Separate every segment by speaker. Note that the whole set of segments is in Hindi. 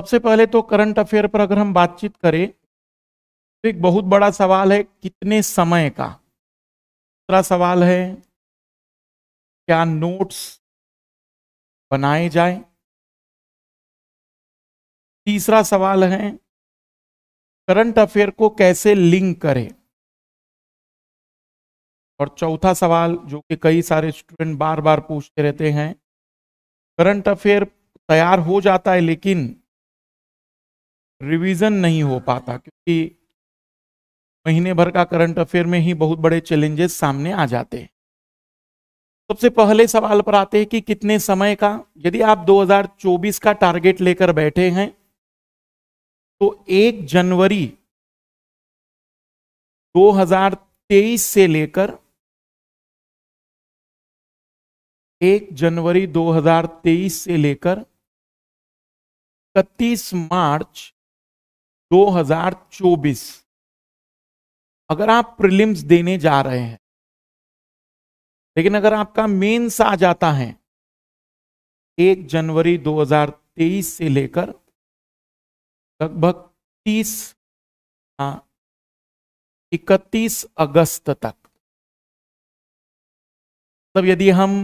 Speaker 1: सबसे पहले तो करंट अफेयर पर अगर हम बातचीत करें तो एक बहुत बड़ा
Speaker 2: सवाल है कितने समय का दूसरा सवाल है क्या नोट्स बनाए जाए तीसरा सवाल है करंट अफेयर को कैसे लिंक करें और चौथा सवाल जो कि कई सारे स्टूडेंट बार बार पूछते रहते हैं करंट अफेयर तैयार हो जाता है लेकिन रिवीजन नहीं हो पाता क्योंकि महीने भर का करंट अफेयर में ही बहुत बड़े चैलेंजेस सामने आ जाते हैं
Speaker 1: सबसे पहले सवाल पर आते हैं कि कितने समय का यदि आप 2024 का टारगेट लेकर
Speaker 2: बैठे हैं तो 1 जनवरी 2023 से लेकर 1 जनवरी 2023 से लेकर इकतीस मार्च 2024 अगर आप प्रिलिम्स देने जा रहे हैं लेकिन अगर आपका मेन्स आ जाता है एक जनवरी 2023 से लेकर लगभग 30 हाँ, इकतीस अगस्त तक मतलब यदि हम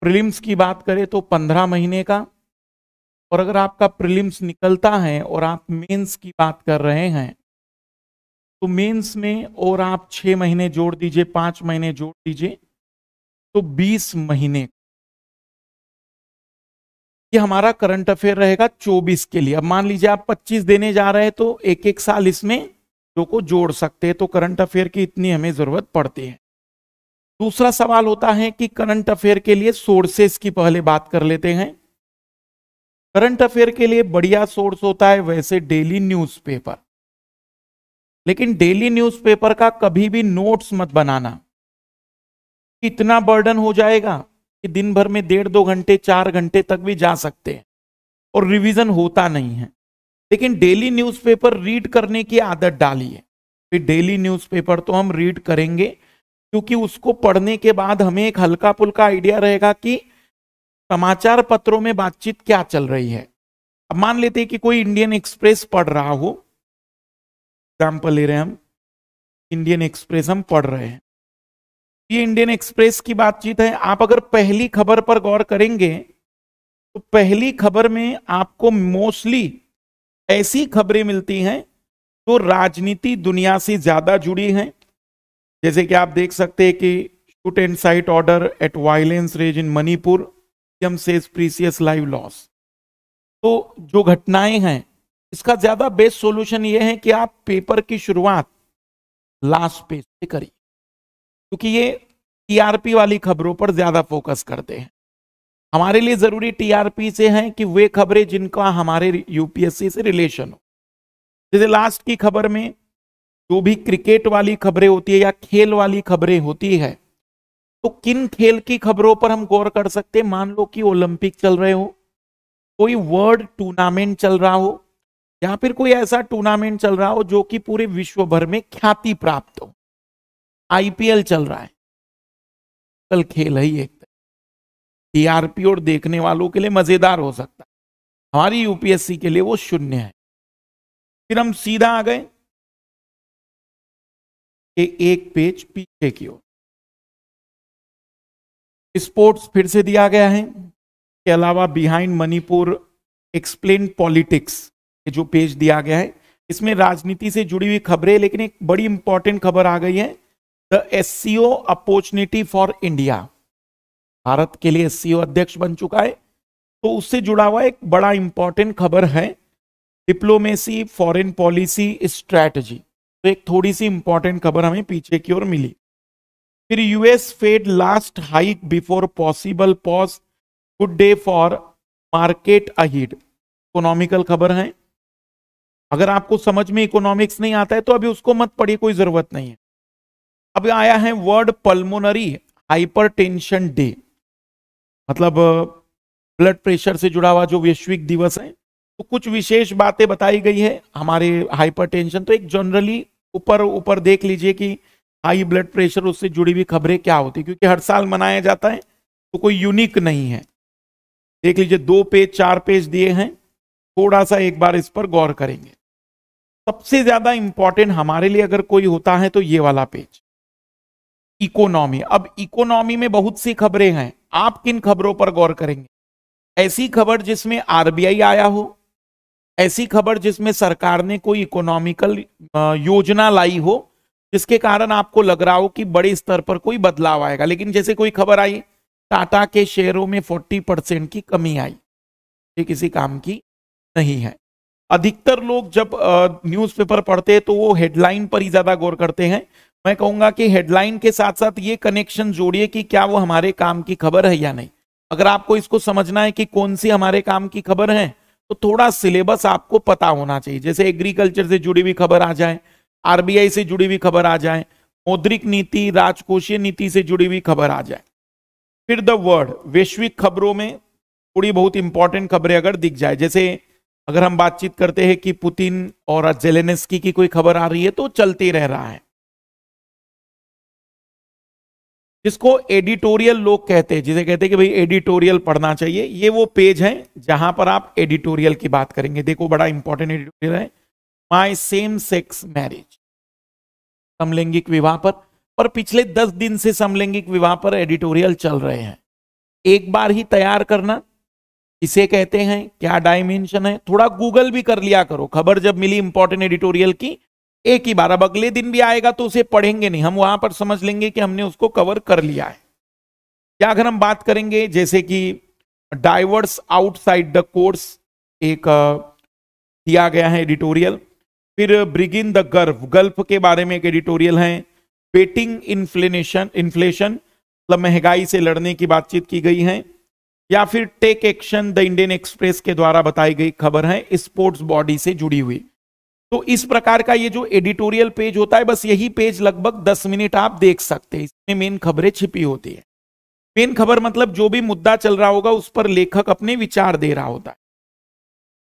Speaker 2: प्रिलिम्स की बात करें तो 15 महीने का और अगर
Speaker 1: आपका प्रीलिम्स निकलता है और आप मेंस की बात कर रहे हैं तो मेंस में और आप छह महीने जोड़ दीजिए पांच महीने जोड़ दीजिए तो बीस महीने ये हमारा करंट अफेयर रहेगा चौबीस के लिए अब मान लीजिए आप पच्चीस देने जा रहे हैं तो एक एक साल इसमें जो को जोड़ सकते हैं तो करंट अफेयर की इतनी हमें जरूरत पड़ती है दूसरा सवाल होता है कि करंट अफेयर के लिए सोर्सेस की पहले बात कर लेते हैं करंट अफेयर के लिए बढ़िया सोर्स होता है वैसे डेली न्यूज़पेपर लेकिन डेली न्यूज़पेपर का कभी भी नोट्स मत बनाना इतना बर्डन हो जाएगा कि दिन भर में डेढ़ दो घंटे चार घंटे तक भी जा सकते हैं और रिवीजन होता नहीं है लेकिन डेली न्यूज़पेपर रीड करने की आदत डालिए फिर डेली पेपर तो हम रीड करेंगे क्योंकि उसको पढ़ने के बाद हमें एक हल्का पुल्का आइडिया रहेगा कि समाचार पत्रों में बातचीत क्या चल रही है अब मान लेते हैं कि कोई इंडियन एक्सप्रेस पढ़ रहा हो एग्जाम्पल ले रहे हम इंडियन एक्सप्रेस हम पढ़ रहे हैं ये इंडियन एक्सप्रेस की बातचीत है आप अगर पहली खबर पर गौर करेंगे तो पहली खबर में आपको मोस्टली ऐसी खबरें मिलती हैं जो तो राजनीति दुनिया से ज्यादा जुड़ी हैं जैसे कि आप देख सकते हैं कि shoot and sight order at violence rage in Manipur lithium says precious lives lost तो जो घटनाएं हैं इसका ज्यादा बेस्ट सॉल्यूशन ये है कि आप पेपर की शुरुआत लास्ट पेज से करिए क्योंकि ये टीआरपी वाली खबरों पर ज्यादा फोकस करते हैं हमारे लिए जरूरी टीआरपी से है कि वे खबरें जिनका हमारे यूपीएससी से रिलेशन हो जैसे लास्ट की खबर में जो भी क्रिकेट वाली खबरें होती है या खेल वाली खबरें होती है तो किन खेल की खबरों पर हम गौर कर सकते हैं मान लो कि ओलंपिक चल रहे हो कोई वर्ल्ड टूर्नामेंट चल रहा हो या फिर कोई ऐसा टूर्नामेंट चल रहा हो जो कि पूरे विश्व भर में
Speaker 2: ख्याति प्राप्त हो आईपीएल चल रहा है कल खेल है एक टीआरपी और देखने वालों के लिए मजेदार हो सकता है हमारी यूपीएससी के लिए वो शून्य है फिर हम सीधा आ गए एक पेज पीछे की ओर स्पोर्ट्स फिर से दिया गया है के अलावा बिहाइंड मणिपुर
Speaker 1: एक्सप्लेन पॉलिटिक्स जो पेज दिया गया है इसमें राजनीति से जुड़ी हुई खबरें लेकिन एक बड़ी इंपॉर्टेंट खबर आ गई है the S opportunity for India Bharat के लिए एस अध्यक्ष बन चुका है तो उससे जुड़ा हुआ एक बड़ा इंपॉर्टेंट खबर है डिप्लोमेसी फॉरेन पॉलिसी स्ट्रैटेजी तो एक थोड़ी सी इंपॉर्टेंट खबर हमें पीछे की ओर मिली फिर US Fed last hike before possible pause good day for market ahead economical खबर है अगर आपको समझ में इकोनॉमिक्स नहीं आता है तो अभी उसको मत पढ़िए कोई जरूरत नहीं है अब आया है वर्ड पल्मोनरी हाइपरटेंशन डे मतलब ब्लड प्रेशर से जुड़ा हुआ जो वैश्विक दिवस है तो कुछ विशेष बातें बताई गई है हमारे हाइपरटेंशन तो एक जनरली ऊपर ऊपर देख लीजिए कि हाई ब्लड प्रेशर उससे जुड़ी हुई खबरें क्या होती है क्योंकि हर साल मनाया जाता है तो कोई यूनिक नहीं है देख लीजिए दो पेज चार पेज दिए हैं थोड़ा सा एक बार इस पर गौर करेंगे सबसे ज्यादा इंपॉर्टेंट हमारे लिए अगर कोई होता है तो ये वाला पेज इकोनॉमी अब इकोनॉमी में बहुत सी खबरें हैं आप किन खबरों पर गौर करेंगे ऐसी खबर जिसमें आरबीआई आया हो ऐसी खबर जिसमें सरकार ने कोई इकोनॉमिकल योजना लाई हो जिसके कारण आपको लग रहा हो कि बड़े स्तर पर कोई बदलाव आएगा लेकिन जैसे कोई खबर आई टाटा के शेयरों में 40 परसेंट की कमी आई ये किसी काम की नहीं है अधिकतर लोग जब न्यूज़पेपर पढ़ते हैं तो वो हेडलाइन पर ही ज़्यादा गौर करते हैं मैं कहूंगा कि हेडलाइन के साथ साथ ये कनेक्शन जोड़िए कि क्या वो हमारे काम की खबर है या नहीं अगर आपको इसको समझना है कि कौन सी हमारे काम की खबर है तो थोड़ा सिलेबस आपको पता होना चाहिए जैसे एग्रीकल्चर से जुड़ी हुई खबर आ जाए आरबीआई से जुड़ी हुई खबर आ जाए मौद्रिक नीति राजकोषीय नीति से जुड़ी हुई खबर आ जाए फिर द वर्ल्ड वैश्विक खबरों में थोड़ी बहुत इंपॉर्टेंट खबरें अगर दिख जाए जैसे अगर हम बातचीत करते हैं कि पुतिन और जेलेनेस्की की कोई खबर आ रही है तो चलते रह रहा है जिसको एडिटोरियल लोग कहते हैं जिसे कहते हैं कि भाई एडिटोरियल पढ़ना चाहिए ये वो पेज है जहां पर आप एडिटोरियल की बात करेंगे देखो बड़ा इंपॉर्टेंट एडिटोरियल है माय सेम सेक्स मैरिज समलैंगिक विवाह पर और पिछले दस दिन से समलैंगिक विवाह पर एडिटोरियल चल रहे हैं एक बार ही तैयार करना इसे कहते हैं क्या डायमेंशन है थोड़ा गूगल भी कर लिया करो खबर जब मिली इंपॉर्टेंट एडिटोरियल की एक ही बार अब अगले दिन भी आएगा तो उसे पढ़ेंगे नहीं हम वहां पर समझ लेंगे कि हमने उसको कवर कर लिया है क्या अगर हम बात करेंगे जैसे कि डाइवर्स आउटसाइड द कोर्स एक दिया गया है एडिटोरियल फिर ब्रिगिन द गर्फ गल्फ के बारे में एक एडिटोरियल है बेटिंग इन्फ्लेशन इन्फ्लेशन मतलब महंगाई से लड़ने की बातचीत की गई है या फिर take action the Indian Express के द्वारा बताई गई खबर है स्पोर्ट्स बॉडी से जुड़ी हुई तो इस प्रकार का ये जो एडिटोरियल पेज होता है बस यही पेज लगभग दस मिनट आप देख सकते हैं इसमें मेन खबरें छिपी होती है मेन खबर मतलब जो भी मुद्दा चल रहा होगा उस पर लेखक अपने विचार दे रहा होता है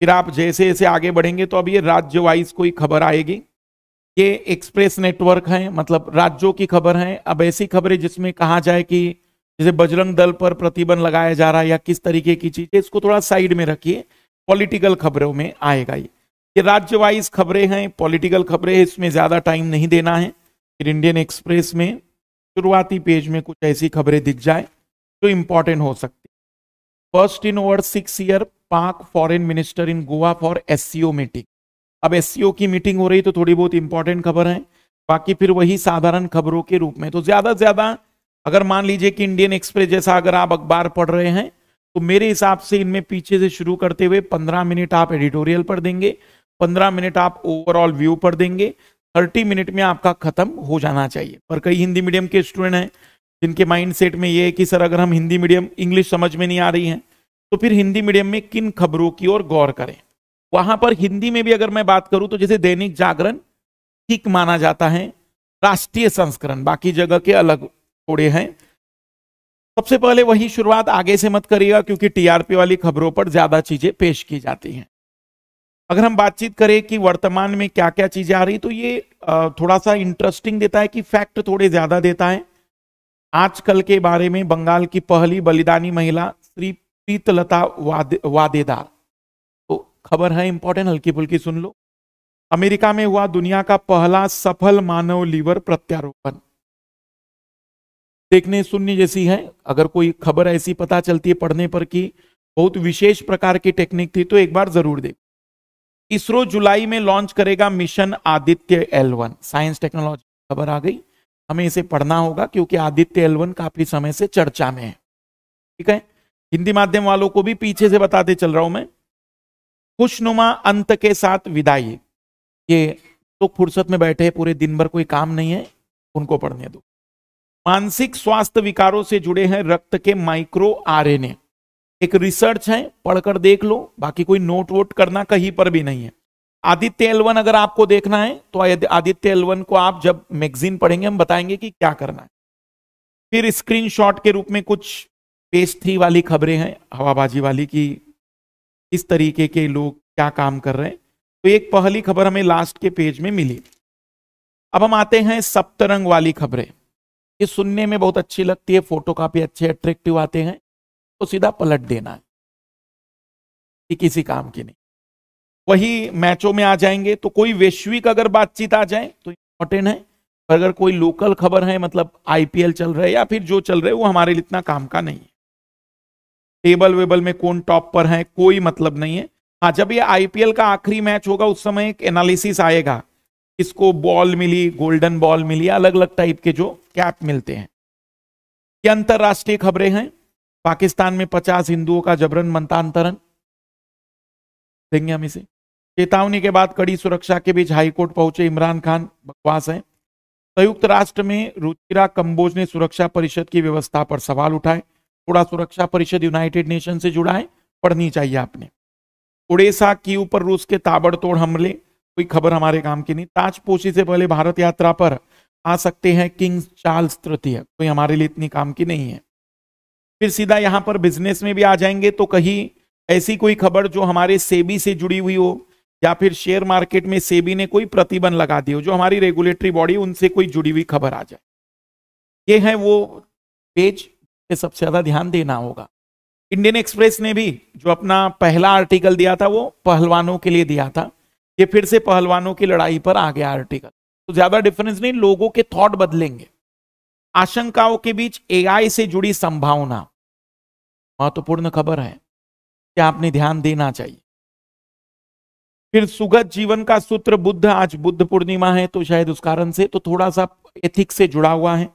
Speaker 1: फिर आप जैसे जैसे आगे बढ़ेंगे तो अब ये राज्य वाइज कोई खबर आएगी ये एक्सप्रेस नेटवर्क है मतलब राज्यों की खबर है अब ऐसी खबरें जिसमें कहा जाए कि जैसे बजरंग दल पर प्रतिबंध लगाया जा रहा है या किस तरीके की चीज इसको थोड़ा साइड में रखिए पॉलिटिकल खबरों में आएगा ये ये राज्य वाइज खबरें हैं पॉलिटिकल खबरें हैं इसमें ज़्यादा टाइम नहीं देना है फिर इंडियन एक्सप्रेस में शुरुआती पेज में कुछ ऐसी खबरें दिख जाए जो तो हो सकती first in over six year Pak foreign minister in Goa for S meeting अब एस की मीटिंग हो रही तो थोड़ी बहुत इंपॉर्टेंट खबर है बाकी फिर वही साधारण खबरों के रूप में तो ज्यादा से ज्यादा अगर मान लीजिए कि इंडियन एक्सप्रेस जैसा अगर आप अखबार पढ़ रहे हैं तो मेरे हिसाब से इनमें पीछे से शुरू करते हुए पंद्रह मिनट आप एडिटोरियल पढ़ देंगे पंद्रह मिनट आप ओवरऑल व्यू पढ़ देंगे थर्टी मिनट में आपका खत्म हो जाना चाहिए पर कई हिंदी मीडियम के स्टूडेंट हैं जिनके माइंड सेट में ये है कि सर अगर हम हिंदी मीडियम इंग्लिश समझ में नहीं आ रही है तो फिर हिंदी मीडियम में किन खबरों की ओर गौर करें वहां पर हिंदी में भी अगर मैं बात करूं तो जैसे दैनिक जागरण ठीक माना जाता है राष्ट्रीय संस्करण बाकी जगह के अलग थोड़े हैं सबसे पहले वही शुरुआत आगे से मत करिएगा क्योंकि टीआरपी वाली खबरों पर ज्यादा चीजें पेश की जाती हैं अगर हम बातचीत करें कि वर्तमान में क्या क्या चीजें आ रही तो ये थोड़ा सा इंटरेस्टिंग देता है कि फैक्ट थोड़े ज्यादा देता है आजकल के बारे में बंगाल की पहली बलिदानी महिला श्री प्रीतलता वादे, वादेदार तो खबर है इंपॉर्टेंट हल्की फुल्की सुन लो अमेरिका में हुआ दुनिया का पहला सफल मानव लीवर प्रत्यारोपण देखने सुनने जैसी है अगर कोई खबर ऐसी पता चलती है पढ़ने पर कि बहुत विशेष प्रकार की टेक्निक थी तो एक बार जरूर देख इसरो जुलाई में लॉन्च करेगा mission Aditya L science technology खबर आ गई हमें इसे पढ़ना होगा क्योंकि आदित्य एल काफी समय से चर्चा में है ठीक है हिंदी माध्यम वालों को भी पीछे से बताते चल रहा हूं मैं खुशनुमा अंत के साथ विदाई ये तो फुर्सत में बैठे हैं पूरे दिन भर कोई काम नहीं है उनको पढ़ने दो मानसिक स्वास्थ्य विकारों से जुड़े हैं रक्त के माइक्रो आरएनए एक रिसर्च है पढ़कर देख लो बाकी कोई नोट वोट करना कहीं पर भी नहीं है आदित्य एलवन अगर आपको देखना है तो आदित्य एलवन को आप जब मैगजीन पढ़ेंगे हम बताएंगे कि क्या करना है फिर स्क्रीनशॉट के रूप में कुछ पेज थ्री वाली खबरें हैं हवाबाजी वाली कि किस तरीके के लोग क्या काम कर रहे हैं तो एक पहली खबर हमें लास्ट के पेज में मिली अब हम आते हैं सप्तरंग वाली खबरें ये सुनने में बहुत अच्छी लगती है फोटो काफी अच्छे अट्रेक्टिव आते हैं तो सीधा पलट देना है कि किसी काम की नहीं वही मैचों में आ जाएंगे तो कोई वैश्विक अगर बातचीत आ जाए तो इंपॉर्टेंट है पर अगर कोई लोकल खबर है मतलब आईपीएल चल रहा है या फिर जो चल रहा है वो हमारे लिए इतना काम का नहीं है टेबल वेबल में कौन टॉप पर है कोई मतलब नहीं है हाँ जब ये आईपीएल का आखिरी मैच होगा उस समय एक एनालिसिस आएगा इसको बॉल मिली गोल्डन बॉल मिली अलग अलग टाइप के जो कैप मिलते हैं ये अंतरराष्ट्रीय खबरें हैं पाकिस्तान में पचास हिंदुओं का जबरन मंतांतरण देंगे हम इसे चेतावनी के बाद कड़ी सुरक्षा के बीच हाईकोर्ट पहुंचे इमरान खान बकवास है संयुक्त राष्ट्र में रुचिरा कंबोज ने सुरक्षा परिषद की व्यवस्था पर सवाल उठाए थोड़ा सुरक्षा परिषद यूनाइटेड नेशन से जुड़ा है पढ़नी चाहिए आपने उड़ीसा के ऊपर रूस के ताबड़तोड़ हमले कोई खबर हमारे काम की नहीं ताजपोशी से पहले भारत यात्रा पर आ सकते हैं किंग चार्ल्स तृतीय कोई हमारे लिए इतनी काम की नहीं है फिर सीधा यहाँ पर बिजनेस में भी आ जाएंगे तो कहीं ऐसी कोई खबर जो हमारे सेबी से जुड़ी हुई हो या फिर शेयर मार्केट में सेबी ने कोई प्रतिबंध लगा दिया हो जो हमारी रेगुलेटरी बॉडी उनसे कोई जुड़ी हुई खबर आ जाए ये है वो पेज पे सबसे ज्यादा ध्यान देना होगा इंडियन एक्सप्रेस ने भी जो अपना पहला आर्टिकल दिया था वो पहलवानों के लिए दिया था ये फिर से पहलवानों की लड़ाई पर आ गया आर्टिकल तो ज्यादा डिफरेंस नहीं लोगों के थॉट बदलेंगे आशंकाओं के बीच एआई से जुड़ी संभावना महत्वपूर्ण खबर है क्या आपने ध्यान देना चाहिए फिर सुगत जीवन का सूत्र बुद्ध आज बुद्ध पूर्णिमा है तो शायद उस कारण से तो थोड़ा सा एथिक्स से जुड़ा हुआ है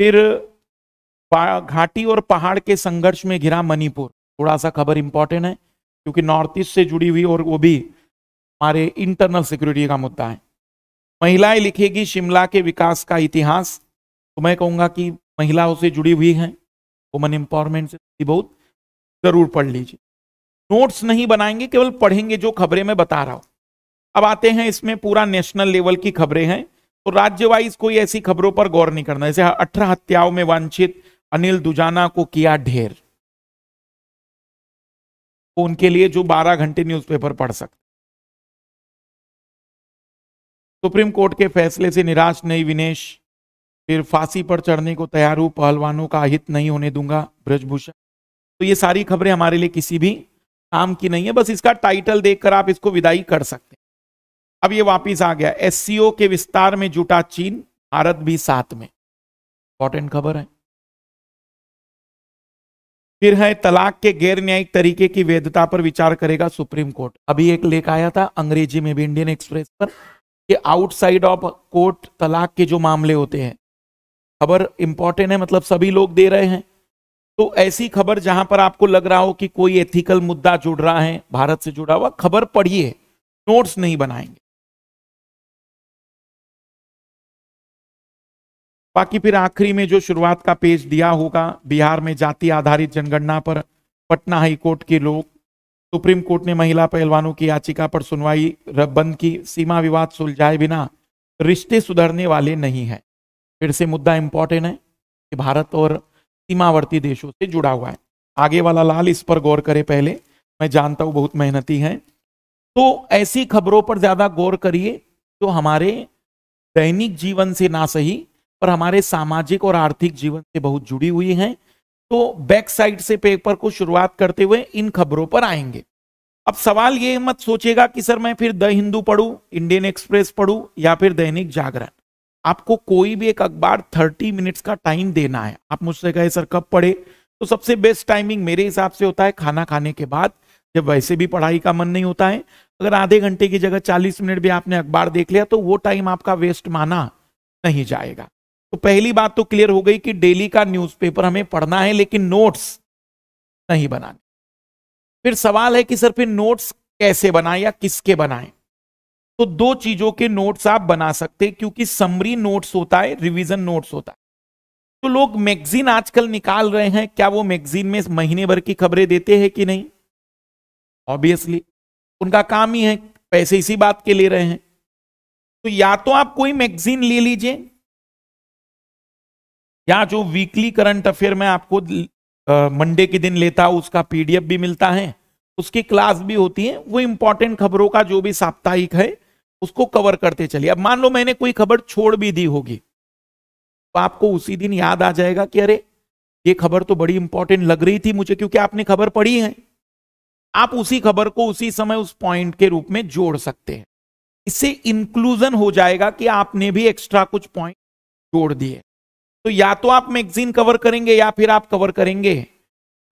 Speaker 1: फिर घाटी और पहाड़ के संघर्ष में घिरा मणिपुर थोड़ा सा खबर इंपॉर्टेंट है क्योंकि नॉर्थ ईस्ट से जुड़ी हुई और वो भी हमारे इंटरनल सिक्योरिटी का मुद्दा है महिलाएं लिखेगी शिमला के विकास का इतिहास तो मैं कहूँगा कि महिलाओं से जुड़ी हुई है वुमन एम्पावरमेंट से बहुत जरूर पढ़ लीजिए नोट्स नहीं बनाएंगे केवल पढ़ेंगे जो खबरें मैं बता रहा हूं अब आते हैं इसमें पूरा नेशनल लेवल की खबरें हैं तो राज्य वाइज कोई ऐसी खबरों पर गौर नहीं करना जैसे अठारह हत्याओं में
Speaker 2: वांछित अनिल दुजाना को किया ढेर उनके लिए जो 12 घंटे न्यूज़पेपर पढ़ सकते
Speaker 1: सुप्रीम कोर्ट के फैसले से निराश नहीं विनेश फिर फांसी पर चढ़ने को तैयार हूं पहलवानों का हित नहीं होने दूंगा ब्रजभूषण तो ये सारी खबरें हमारे लिए किसी भी काम की नहीं है बस इसका टाइटल देखकर आप इसको विदाई कर सकते अब ये वापिस आ गया एस के विस्तार में जुटा चीन भारत भी साथ में इंपॉर्टेंट खबर है फिर है तलाक के गैर न्यायिक तरीके की वैधता पर विचार करेगा सुप्रीम कोर्ट अभी एक लेख आया था अंग्रेजी में भी इंडियन एक्सप्रेस पर कि आउटसाइड ऑफ कोर्ट तलाक के जो मामले होते हैं खबर इंपॉर्टेंट है मतलब सभी लोग दे रहे हैं तो ऐसी खबर जहां पर आपको लग रहा हो कि कोई एथिकल मुद्दा
Speaker 2: जुड़ रहा है भारत से जुड़ा हुआ खबर पढ़िए नोट्स नहीं बनाएंगे बाकी फिर आखिरी में जो शुरुआत का पेज दिया होगा बिहार में जाति आधारित जनगणना पर पटना हाई कोर्ट के लोग
Speaker 1: सुप्रीम कोर्ट ने महिला पहलवानों की याचिका पर सुनवाई बंद की सीमा विवाद सुलझाए बिना रिश्ते सुधरने वाले नहीं है फिर से मुद्दा इंपॉर्टेंट है कि भारत और सीमावर्ती देशों से जुड़ा हुआ है आगे वाला लाल इस पर गौर करे पहले मैं जानता हूँ बहुत मेहनती है तो ऐसी खबरों पर ज़्यादा गौर करिए जो हमारे दैनिक जीवन से ना सही पर हमारे सामाजिक और आर्थिक जीवन से बहुत जुड़ी हुई हैं तो बैक साइड से पेपर को शुरुआत करते हुए इन खबरों पर आएंगे अब सवाल ये मत सोचेगा कि सर मैं फिर द हिंदू पढ़ू इंडियन एक्सप्रेस पढ़ू या फिर दैनिक जागरण आपको कोई भी एक अखबार 30 मिनट्स का टाइम देना है आप मुझसे कहे सर कब पढ़े तो सबसे बेस्ट टाइमिंग मेरे हिसाब से होता है खाना खाने के बाद जब वैसे भी पढ़ाई का मन नहीं होता है अगर आधे घंटे की जगह 40 मिनट भी आपने अखबार देख लिया तो वो टाइम आपका वेस्ट माना नहीं जाएगा तो पहली बात तो क्लियर हो गई कि डेली का न्यूज़पेपर हमें पढ़ना है लेकिन नोट्स नहीं बनाने फिर सवाल है कि सर फिर नोट्स कैसे बनाए या किसके बनाए तो दो चीजों के नोट्स आप बना सकते क्योंकि समरी नोट्स होता है रिवीजन नोट्स होता है तो लोग मैगजीन आजकल निकाल रहे हैं क्या वो मैगजीन में महीने भर की खबरें देते हैं कि नहीं
Speaker 2: ऑब्वियसली उनका काम ही है पैसे इसी बात के ले रहे हैं तो या तो आप कोई मैगजीन ले लीजिए या जो वीकली
Speaker 1: करंट अफेयर में आपको मंडे के दिन लेता हूं उसका पीडीएफ भी मिलता है उसकी क्लास भी होती है वो इंपॉर्टेंट खबरों का जो भी साप्ताहिक है उसको कवर करते चलिए अब मान लो मैंने कोई खबर छोड़ भी दी होगी तो आपको उसी दिन याद आ जाएगा कि अरे ये खबर तो बड़ी इंपॉर्टेंट लग रही थी मुझे क्योंकि आपने खबर पढ़ी है आप उसी खबर को उसी समय उस पॉइंट के रूप में जोड़ सकते हैं इससे इंक्लूजन हो जाएगा कि आपने भी एक्स्ट्रा कुछ पॉइंट जोड़ दिए तो या तो आप मैगजीन कवर करेंगे या फिर आप कवर करेंगे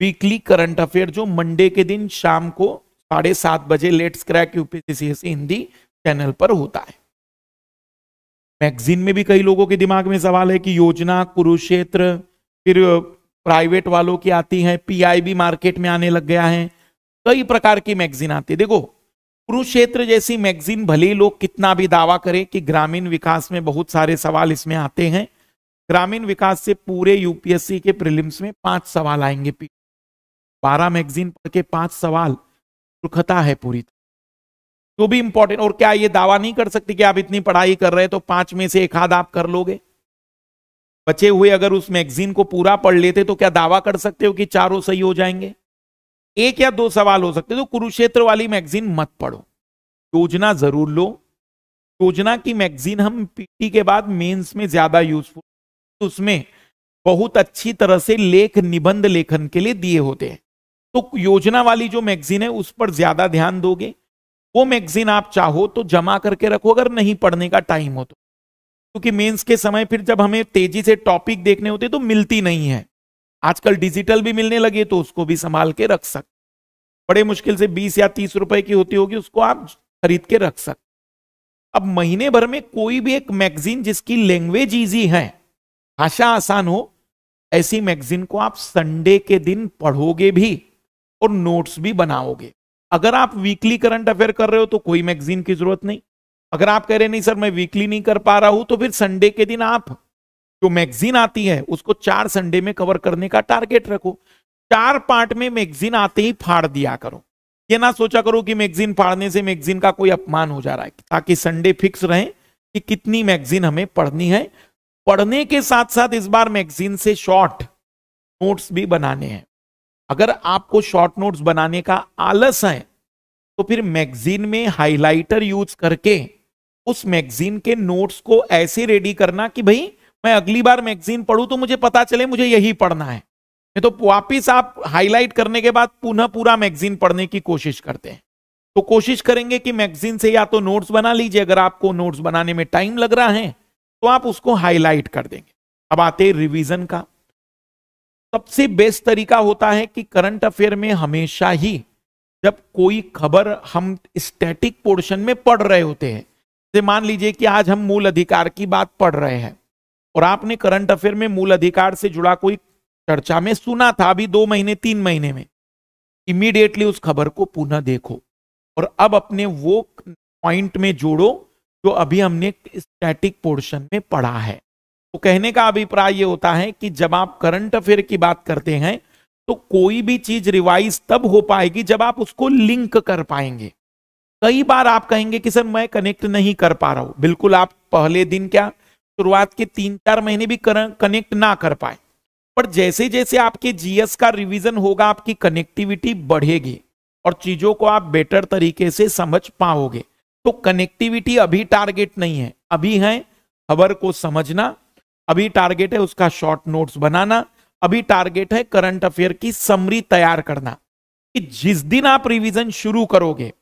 Speaker 1: वीकली करंट अफेयर जो मंडे के दिन शाम को साढ़े सात बजे let's crack UPSC Hindi channel पर होता है मैगजीन में भी कई लोगों के दिमाग में सवाल है कि योजना कुरुक्षेत्र फिर प्राइवेट वालों की आती है पीआईबी मार्केट में आने लग गया है कई प्रकार की मैगजीन आती है देखो कुरुक्षेत्र जैसी मैगजीन भले लोग कितना भी दावा करें कि ग्रामीण विकास में बहुत सारे सवाल इसमें आते हैं ग्रामीण विकास से पूरे यूपीएससी के प्रिलिम्स में पांच सवाल आएंगे बारह मैगजीन पढ़ के पांच सवाल सुखता है पूरी जो भी इंपॉर्टेंट और क्या ये दावा नहीं कर सकते कि आप इतनी पढ़ाई कर रहे हैं तो पांच में से एक आध आप कर लोगे बचे हुए अगर उस मैगजीन को पूरा पढ़ लेते तो क्या दावा कर सकते हो कि चारों सही हो जाएंगे एक या दो सवाल हो सकते तो कुरुक्षेत्र वाली मैगजीन मत पढ़ो योजना जरूर लो योजना की मैगजीन हम पीटी के बाद मेंस में ज्यादा यूजफुल तो उसमें बहुत अच्छी तरह से लेख निबंध लेखन के लिए दिए होते हैं तो योजना वाली जो मैगजीन है उस पर ज्यादा ध्यान दोगे वो मैगजीन आप चाहो तो जमा करके रखो अगर नहीं पढ़ने का टाइम हो तो क्योंकि मेंस के समय फिर जब हमें तेजी से टॉपिक देखने होते तो मिलती नहीं है आजकल डिजिटल भी मिलने लगे तो उसको भी संभाल के रख सकते बड़े मुश्किल से बीस या तीस रुपए की होती होगी उसको आप खरीद के रख सकते अब महीने भर में कोई भी एक मैगजीन जिसकी लैंग्वेज इजी है भाषा आसान हो ऐसी मैगजीन को आप संडे के दिन पढ़ोगे भी और नोट्स भी बनाओगे अगर आप वीकली करंट अफेयर कर रहे हो तो कोई मैगजीन की जरूरत नहीं अगर आप कह रहे नहीं सर मैं वीकली नहीं कर पा रहा हूं तो फिर संडे के दिन आप जो मैगजीन आती है उसको चार संडे में कवर करने का टारगेट रखो चार पार्ट में मैगजीन आते ही फाड़ दिया करो ये ना सोचा करो कि मैगजीन फाड़ने से मैगजीन का कोई अपमान हो जा रहा है ताकि संडे फिक्स रहे कि कितनी मैगजीन हमें पढ़नी है पढ़ने के साथ साथ इस बार मैगजीन से शॉर्ट नोट्स भी बनाने हैं अगर आपको शॉर्ट नोट्स बनाने का आलस है तो फिर मैगजीन में हाइलाइटर यूज करके उस मैगजीन के नोट्स को ऐसे रेडी करना कि भाई मैं अगली बार मैगजीन पढ़ू तो मुझे पता चले मुझे यही पढ़ना है तो वापिस आप हाईलाइट करने के बाद पुनः पूरा मैगजीन पढ़ने की कोशिश करते हैं तो कोशिश करेंगे कि मैगजीन से या तो नोट्स बना लीजिए अगर आपको नोट्स बनाने में टाइम लग रहा है तो आप उसको हाईलाइट कर देंगे अब आते रिवीजन का सबसे बेस्ट तरीका होता है कि करंट अफेयर में हमेशा ही जब कोई खबर हम स्टैटिक पोर्शन में पढ़ रहे होते हैं जैसे मान लीजिए कि आज हम मूल अधिकार की बात पढ़ रहे हैं और आपने करंट अफेयर में मूल अधिकार से जुड़ा कोई चर्चा में सुना था अभी दो महीने तीन महीने में इमीडिएटली उस खबर को पुनः देखो और अब अपने वो पॉइंट में जोड़ो जो अभी हमने स्टैटिक पोर्शन में पढ़ा है तो कहने का अभिप्राय ये होता है कि जब आप करंट अफेयर की बात करते हैं तो कोई भी चीज रिवाइज तब हो पाएगी जब आप उसको लिंक कर पाएंगे कई बार आप कहेंगे कि सर मैं कनेक्ट नहीं कर पा रहा हूं बिल्कुल आप पहले दिन क्या शुरुआत के तीन चार महीने भी कर, कनेक्ट ना कर पाए पर जैसे जैसे आपके जीएस का रिवीजन होगा आपकी कनेक्टिविटी बढ़ेगी और चीजों को आप बेटर तरीके से समझ पाओगे तो कनेक्टिविटी अभी टारगेट नहीं है अभी है खबर को समझना अभी टारगेट है उसका शॉर्ट नोट्स बनाना अभी टारगेट है करंट अफेयर की समरी तैयार करना कि जिस दिन आप रिवीजन शुरू करोगे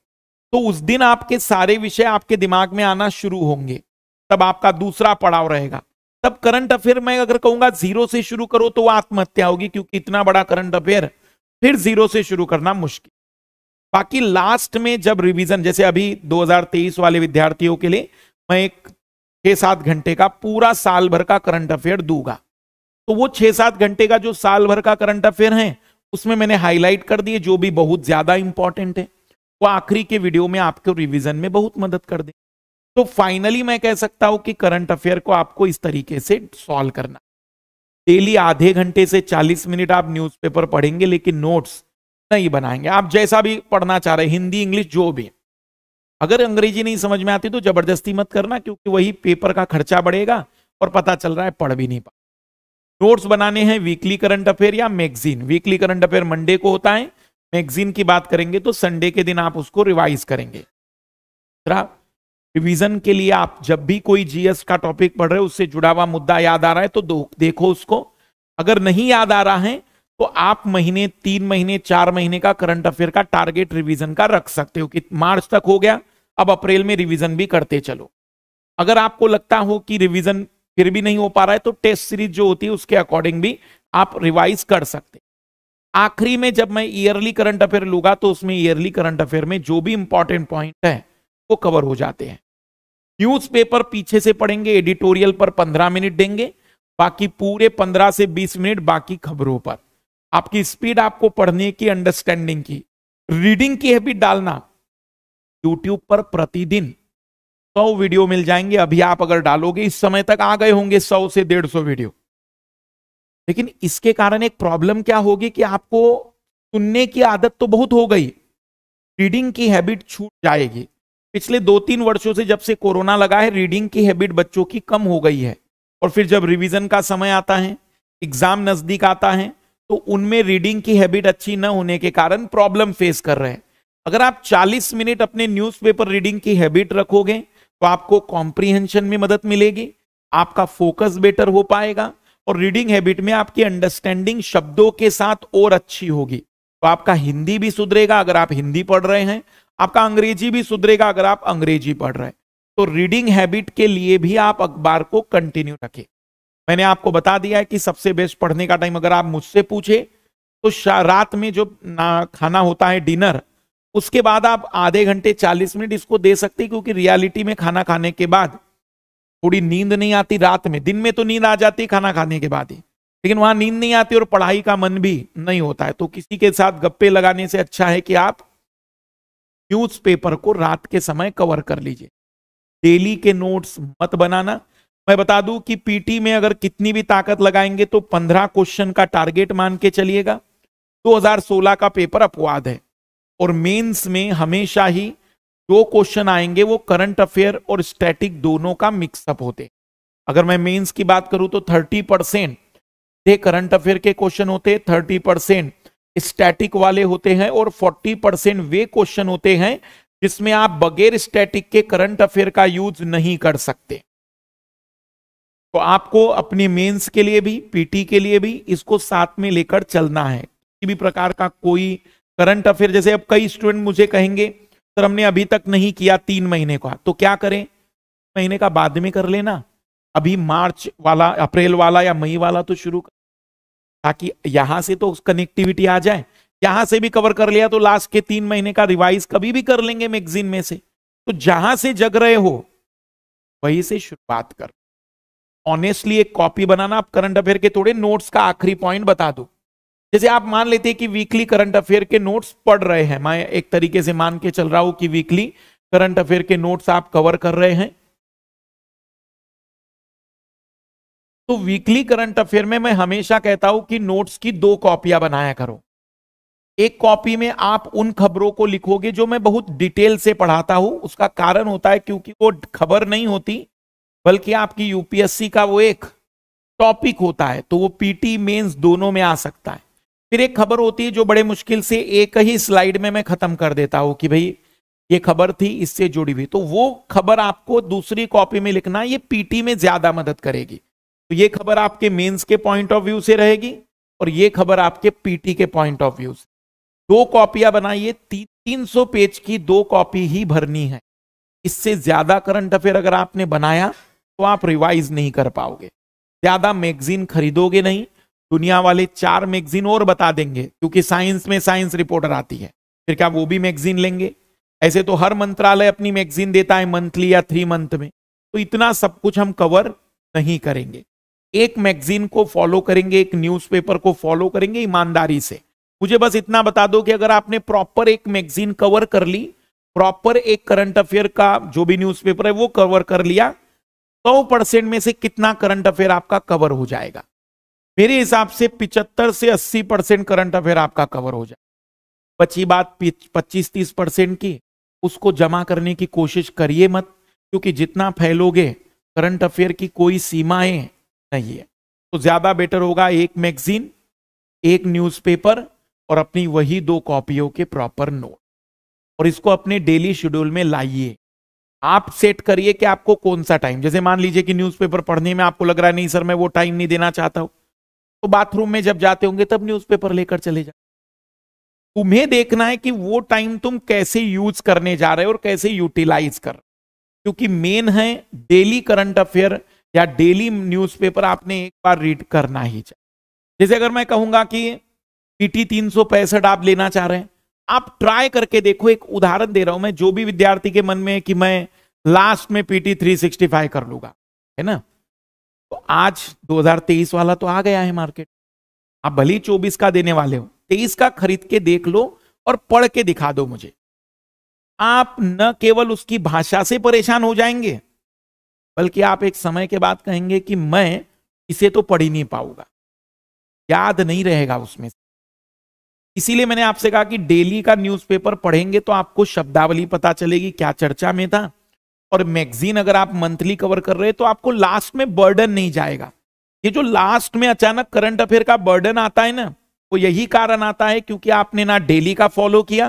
Speaker 1: तो उस दिन आपके सारे विषय आपके दिमाग में आना शुरू होंगे तब आपका दूसरा पड़ाव रहेगा तब करंट अफेयर मैं अगर कहूंगा जीरो से शुरू करो तो आत्महत्या होगी क्योंकि इतना बड़ा करंट अफेयर फिर जीरो से शुरू करना मुश्किल बाकी लास्ट में जब रिवीजन जैसे अभी 2023 वाले विद्यार्थियों के लिए मैं एक छह सात घंटे का पूरा साल भर का करंट अफेयर दूंगा तो वो छह सात घंटे का जो साल भर का करंट अफेयर है उसमें मैंने हाईलाइट कर दिए जो भी बहुत ज्यादा इंपॉर्टेंट है वो आखिरी के वीडियो में आपके रिविजन में बहुत मदद कर दे तो फाइनली मैं कह सकता हूं कि करंट अफेयर को आपको इस तरीके से सॉल्व करना डेली आधे घंटे से 40 मिनट आप न्यूज़पेपर पढ़ेंगे लेकिन नोट्स नहीं बनाएंगे आप जैसा भी पढ़ना चाह रहे हिंदी इंग्लिश जो भी अगर अंग्रेजी नहीं समझ में आती तो जबरदस्ती मत करना क्योंकि वही पेपर का खर्चा बढ़ेगा और पता चल रहा है पढ़ भी नहीं पा नोट्स बनाने हैं वीकली करंट अफेयर या magazine weekly current affair Monday को होता है मैगजीन की बात करेंगे तो संडे के दिन आप उसको रिवाइज करेंगे रिविजन के लिए आप जब भी कोई जीएस का टॉपिक पढ़ रहे हो उससे जुड़ा हुआ मुद्दा याद आ रहा है तो देखो उसको अगर नहीं याद आ रहा है तो आप महीने तीन महीने चार महीने का करंट अफेयर का टारगेट रिवीजन का रख सकते हो कि मार्च तक हो गया अब अप्रैल में रिवीजन भी करते चलो अगर आपको लगता हो कि रिवीजन फिर भी नहीं हो पा रहा है तो टेस्ट सीरीज जो होती है उसके अकॉर्डिंग भी आप रिवाइज कर सकते आखिरी में जब मैं ईयरली करंट अफेयर लूंगा तो उसमें ईयरली करंट अफेयर में जो भी इंपॉर्टेंट पॉइंट है वो कवर हो जाते हैं न्यूज़पेपर पीछे से पढ़ेंगे एडिटोरियल पर पंद्रह मिनट देंगे बाकी पूरे पंद्रह से बीस मिनट बाकी खबरों पर आपकी स्पीड आपको पढ़ने की अंडरस्टैंडिंग की रीडिंग की हैबिट डालना यूट्यूब पर प्रतिदिन सौ तो वीडियो मिल जाएंगे अभी आप अगर डालोगे इस समय तक आ गए होंगे सौ से डेढ़ सौ वीडियो लेकिन इसके कारण एक प्रॉब्लम क्या होगी कि आपको सुनने की आदत तो बहुत हो गई रीडिंग की हैबिट छूट जाएगी पिछले दो तीन वर्षों से जब से कोरोना लगा है रीडिंग की हैबिट बच्चों की कम हो गई है और फिर जब रिवीजन का समय आता है एग्जाम नजदीक आता है तो उनमें रीडिंग की हैबिट अच्छी न होने के कारण प्रॉब्लम फेस कर रहे हैं अगर आप 40 मिनट अपने न्यूज़पेपर रीडिंग की हैबिट रखोगे तो आपको कॉम्प्रिहेंशन में मदद मिलेगी आपका फोकस बेटर हो पाएगा और रीडिंग हैबिट में आपकी अंडरस्टैंडिंग शब्दों के साथ और अच्छी होगी तो आपका हिंदी भी सुधरेगा अगर आप हिंदी पढ़ रहे हैं आपका अंग्रेजी भी सुधरेगा अगर आप अंग्रेजी पढ़ रहे हैं तो रीडिंग हैबिट के लिए भी आप अखबार को कंटिन्यू रखें मैंने आपको बता दिया है कि सबसे बेस्ट पढ़ने का टाइम अगर आप मुझसे पूछे तो रात में जो खाना होता है डिनर उसके बाद आप आधे घंटे चालीस मिनट इसको दे सकते क्योंकि रियलिटी में खाना खाने के बाद थोड़ी नींद नहीं आती रात में दिन में तो नींद आ जाती खाना खाने के बाद ही लेकिन वहां नींद नहीं आती और पढ़ाई का मन भी नहीं होता है तो किसी के साथ गप्पे लगाने से अच्छा है कि आप न्यूज पेपर को रात के समय कवर कर लीजिए डेली के नोट्स मत बनाना मैं बता दूं कि पीटी में अगर कितनी भी ताकत लगाएंगे तो 15 क्वेश्चन का टारगेट मान के चलिएगा 2016 का पेपर अपवाद है और मेंस में हमेशा ही जो क्वेश्चन आएंगे वो करंट अफेयर और स्टैटिक दोनों का मिक्सअप होते हैं अगर मैं मेंस की बात करूं तो 30 परसेंट ये करंट अफेयर के क्वेश्चन होते हैं थर्टी परसेंट स्टैटिक वाले होते हैं और फोर्टी परसेंट वे क्वेश्चन होते हैं जिसमें आप बगैर स्टैटिक के करंट अफेयर का यूज नहीं कर सकते तो आपको अपने मेंस के लिए भी पीटी के लिए भी इसको साथ में लेकर चलना है किसी भी प्रकार का कोई करंट अफेयर जैसे अब कई स्टूडेंट मुझे कहेंगे सर हमने अभी तक नहीं किया तीन महीने का तो क्या करें महीने का बाद में कर लेना अभी मार्च वाला अप्रैल वाला या मई वाला तो शुरू कर ताकि यहां से तो कनेक्टिविटी आ जाए यहां से भी कवर कर लिया तो लास्ट के तीन महीने का रिवाइज कभी भी कर लेंगे मैगजीन में से तो जहां से जग रहे हो वहीं से शुरुआत कर ऑनेस्टली एक कॉपी बनाना आप करंट अफेयर के थोड़े नोट्स का आखिरी पॉइंट बता दो जैसे आप मान लेते हैं कि वीकली करंट अफेयर के नोट्स पढ़ रहे हैं मैं एक तरीके से मान के चल रहा हूं कि वीकली करंट अफेयर के नोट्स आप कवर कर रहे हैं तो वीकली करंट अफेयर में मैं हमेशा कहता हूं कि नोट्स की दो कॉपियां बनाया करो एक कॉपी में आप उन खबरों को लिखोगे जो मैं बहुत डिटेल से पढ़ाता हूं उसका कारण होता है क्योंकि वो खबर नहीं होती बल्कि आपकी यूपीएससी का वो एक टॉपिक होता है तो वो पीटी मेंस दोनों में आ सकता है फिर एक खबर होती है जो बड़े मुश्किल से एक ही स्लाइड में मैं खत्म कर देता हूं कि भाई ये खबर थी इससे जुड़ी हुई तो वो खबर आपको दूसरी कॉपी में लिखना ये पीटी में ज्यादा मदद करेगी तो ये खबर आपके मेंस के पॉइंट ऑफ व्यू से रहेगी और ये खबर आपके पीटी के पॉइंट ऑफ व्यू से दो कॉपियां बनाइए ती, तीन सौ पेज की दो कॉपी ही भरनी है इससे ज्यादा करंट अफेयर अगर आपने बनाया तो आप रिवाइज नहीं कर पाओगे ज्यादा मैगजीन खरीदोगे नहीं दुनिया वाले चार मैगजीन और बता देंगे क्योंकि साइंस में साइंस रिपोर्टर आती है फिर क्या वो भी मैगजीन लेंगे ऐसे तो हर मंत्रालय अपनी मैगजीन देता है मंथली या थ्री मंथ में तो इतना सब कुछ हम कवर नहीं करेंगे एक मैगजीन को फॉलो करेंगे एक न्यूज़पेपर को फॉलो करेंगे ईमानदारी से मुझे बस इतना बता दो कि अगर आपने प्रॉपर एक मैगजीन कवर कर ली प्रॉपर एक करंट अफेयर का जो भी न्यूज़पेपर है वो कवर कर लिया सौ परसेंट में से कितना करंट अफेयर आपका कवर हो जाएगा मेरे हिसाब से पिचहत्तर से अस्सी परसेंट करंट अफेयर आपका कवर हो जाएगा बची बात पच्चीस तीस परसेंट की उसको जमा करने की कोशिश करिए मत क्योंकि जितना फैलोगे करंट अफेयर की कोई सीमाएं नहीं है तो ज्यादा बेटर होगा एक मैगजीन एक न्यूज़पेपर और अपनी वही दो कॉपियों के प्रॉपर नोट और इसको अपने डेली शेड्यूल में लाइए आप सेट करिए कि आपको कौन सा टाइम जैसे मान लीजिए कि न्यूज़पेपर पढ़ने में आपको लग रहा है नहीं सर मैं वो टाइम नहीं देना चाहता हूं तो बाथरूम में जब जाते होंगे तब न्यूज़पेपर लेकर चले जाए तुम्हें देखना है कि वो टाइम तुम कैसे यूज करने जा रहे हो और कैसे यूटिलाइज कर क्योंकि मेन है डेली करंट अफेयर या डेली न्यूज आपने एक बार रीड करना ही चाहिए जैसे अगर मैं कहूंगा कि पीटी तीन आप लेना चाह रहे हैं आप ट्राई करके देखो एक उदाहरण दे रहा हूं मैं जो भी विद्यार्थी के मन में है कि मैं लास्ट में पीटी 365 कर लूंगा है ना तो आज 2023 वाला तो आ गया है मार्केट आप भले ही चौबीस का देने वाले हो तेईस का खरीद के देख लो और पढ़ के दिखा दो मुझे आप न केवल उसकी भाषा से परेशान हो जाएंगे बल्कि आप एक समय के बाद कहेंगे कि मैं इसे तो पढ़ ही नहीं पाऊंगा याद नहीं रहेगा उसमें इसीलिए मैंने आपसे कहा कि डेली का न्यूज़पेपर पढ़ेंगे तो आपको शब्दावली पता चलेगी क्या चर्चा में था और मैगजीन अगर आप मंथली कवर कर रहे हैं तो आपको लास्ट में बर्डन नहीं जाएगा ये जो लास्ट में अचानक करंट अफेयर का बर्डन आता है ना वो यही कारण आता है क्योंकि आपने ना डेली का फॉलो किया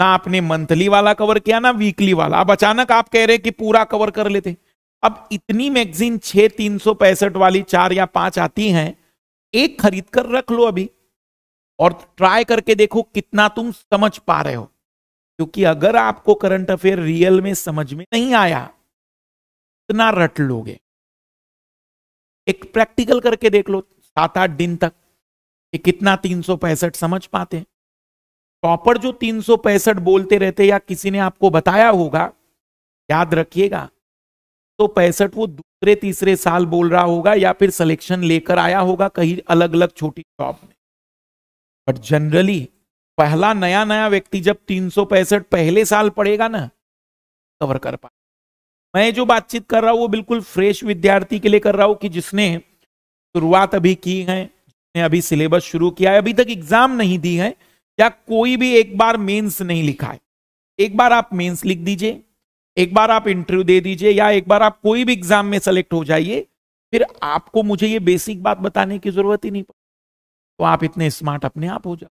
Speaker 1: ना आपने मंथली वाला कवर किया ना वीकली वाला अब अचानक आप कह रहे कि पूरा कवर कर लेते अब इतनी मैगजीन छह तीन सौ पैंसठ वाली चार या पांच आती है एक खरीद कर रख लो अभी और ट्राई करके देखो कितना तुम समझ पा रहे हो क्योंकि अगर आपको करंट अफेयर रियल में समझ में नहीं आया इतना रट लोगे एक प्रैक्टिकल करके देख लो सात आठ दिन तक कि कितना तीन सौ पैंसठ समझ पाते हैं टॉपर जो तीन सौ पैंसठ बोलते रहते या किसी ने आपको बताया होगा याद रखिएगा तो पैंसठ वो दूसरे तीसरे साल बोल रहा होगा या फिर सिलेक्शन लेकर आया होगा कहीं अलग अलग छोटी जॉब में बट जनरली पहला नया नया व्यक्ति जब तीन पहले साल पढ़ेगा ना कवर कर पाए मैं जो बातचीत कर रहा हूँ वो बिल्कुल फ्रेश विद्यार्थी के लिए कर रहा हूँ कि जिसने शुरुआत अभी की है जिसने अभी सिलेबस शुरू किया है अभी तक एग्जाम नहीं दी है या कोई भी एक बार मेंस नहीं लिखा है एक बार आप मेंस लिख दीजिए एक बार आप इंटरव्यू दे दीजिए या एक बार आप कोई भी एग्जाम में सेलेक्ट हो जाइए फिर आपको मुझे ये बेसिक बात बताने की जरूरत ही नहीं पड़ती तो आप इतने स्मार्ट अपने आप हो जाओ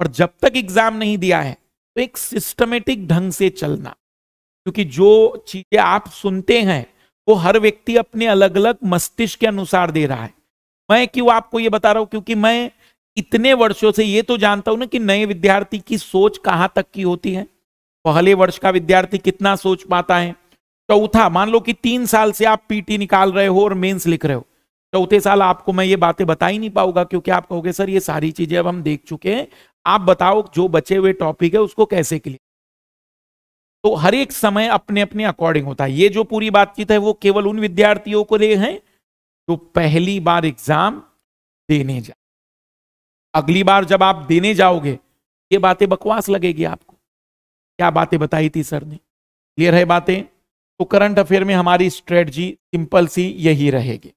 Speaker 1: और जब तक एग्जाम नहीं दिया है तो एक सिस्टमेटिक ढंग से चलना क्योंकि जो चीजें आप सुनते हैं वो हर व्यक्ति अपने अलग अलग मस्तिष्क के अनुसार दे रहा है मैं क्यों आपको ये बता रहा हूं क्योंकि मैं इतने वर्षों से ये तो जानता हूं ना कि नए विद्यार्थी की सोच कहां तक की होती है पहले वर्ष का विद्यार्थी कितना सोच पाता है चौथा मान लो कि तीन साल से आप पीटी निकाल रहे हो और मेंस लिख रहे हो चौथे साल आपको मैं ये बातें बता ही नहीं पाऊंगा क्योंकि आप कहोगे सर ये सारी चीजें अब हम देख चुके हैं आप बताओ जो बचे हुए टॉपिक है उसको कैसे क्लियर तो हर एक समय अपने अपने अकॉर्डिंग होता है ये जो पूरी बातचीत है वो केवल उन विद्यार्थियों को ले है जो पहली बार एग्जाम देने जा अगली बार जब आप देने जाओगे ये बातें बकवास लगेगी आपको क्या बातें बताई थी सर ने क्लियर है बातें तो करंट अफेयर में हमारी स्ट्रेटजी सिंपल सी यही रहेगी